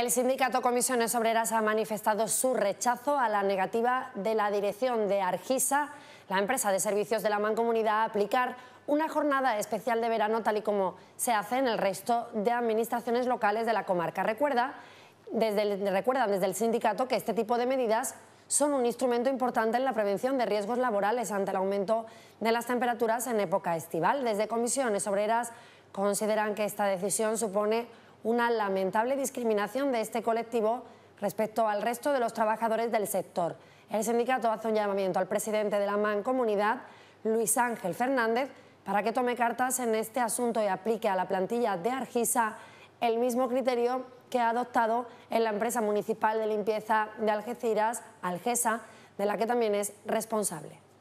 El sindicato Comisiones Obreras ha manifestado su rechazo a la negativa de la dirección de Argisa, la empresa de servicios de la mancomunidad, a aplicar una jornada especial de verano tal y como se hace en el resto de administraciones locales de la comarca. Recuerda, desde recuerdan desde el sindicato que este tipo de medidas son un instrumento importante en la prevención de riesgos laborales ante el aumento de las temperaturas en época estival. Desde Comisiones Obreras consideran que esta decisión supone una lamentable discriminación de este colectivo respecto al resto de los trabajadores del sector. El sindicato hace un llamamiento al presidente de la Mancomunidad, Luis Ángel Fernández, para que tome cartas en este asunto y aplique a la plantilla de Argisa el mismo criterio que ha adoptado en la empresa municipal de limpieza de Algeciras, Algesa, de la que también es responsable.